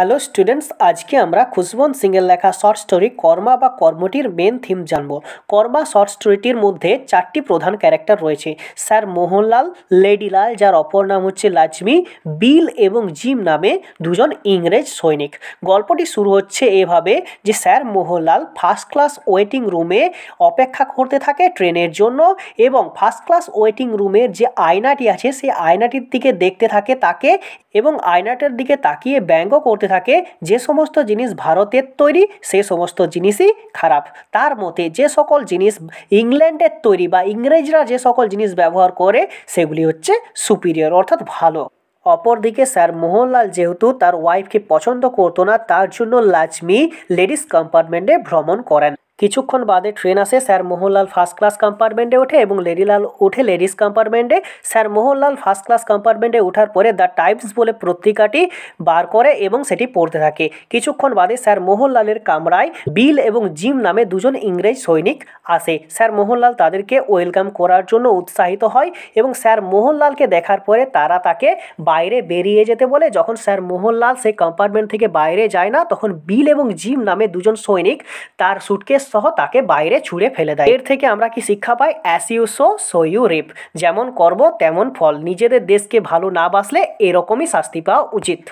hello students আজকে আমরা খুশবন্ত সিংয়ের লেখা শর্ট স্টোরি কর্মা বা কর্মটির মেন থিম জানব কর্মা শর্ট স্টোরিটির মধ্যে চারটি প্রধান ক্যারেক্টার রয়েছে স্যার মোহনলাল লেডিলাল যার অপর নাম হচ্ছে লাজমি বিল এবং জিম নামে দুজন ইংরেজ সৈনিক গল্পটি শুরু হচ্ছে এভাবে যে sir Mohanlal first class waiting রুমে অপেক্ষা করতে থাকে ট্রেনের জন্য এবং ফার্স্ট ক্লাস ওয়েটিং রুমের যে আয়নাটি আছে সেই আয়নাটির দিকে দেখতে থাকে তাকে এবং আয়নাটার দিকে তাকিয়ে ব্যঙ্গ করতে থাকে যে সমস্ত জিনিস ভারতের তৈরি সে সমস্ত জিনিসই খারাপ তার মতে যে সকল জিনিস ইংল্যান্ডের তৈরি বা ইংরেজরা যে সকল জিনিস ব্যবহার করে সেগুলি হচ্ছে সুপিরিয়র অর্থাৎ ভালো অপরদিকে স্যার মোহনলাল যেহেতু তার ওয়াইফকে পছন্দ করতো না তার জন্য লাজমি লেডিস কম্পার্টমেন্টে ভ্রমণ করেন কিছুক্ষণ বাদে ট্রেন আসে স্যার মোহনলাল ফার্স্ট ক্লাস কম্পার্টমেন্টে ওঠে এবং লেডিলাল ওঠে লেডিস কম্পার্টমেন্টে স্যার মোহনলাল ফার্স্ট ক্লাস কম্পার্টমেন্টে ওঠার পরে দ্য টাইমস বলে পত্রিকাটি বার করে এবং সেটি পড়তে থাকে কিছুক্ষণ বাদে স্যার মোহনলালের কামরায় বিল এবং জিম নামে দুজন ইংরেজ সৈনিক আসে স্যার মোহনলাল তাদেরকে ওয়েলকাম করার জন্য উৎসাহিত হয় এবং স্যার মোহনলালকে দেখার পরে তারা তাকে বাইরে বেরিয়ে যেতে বলে যখন স্যার মোহনলাল সেই কম্পার্টমেন্ট থেকে বাইরে যায় না তখন বিল এবং জিম নামে দুজন সৈনিক তার সুটকেস সহ তাকে বাইরে ছুঁড়ে ফেলে দেয় এর থেকে আমরা কি শিক্ষা পাই as you sow so you reap যেমন করবো তেমন ফল নিজেদের দেশকে ভালো না বাসলে এরকমই শাস্তি পাওয়া উচিত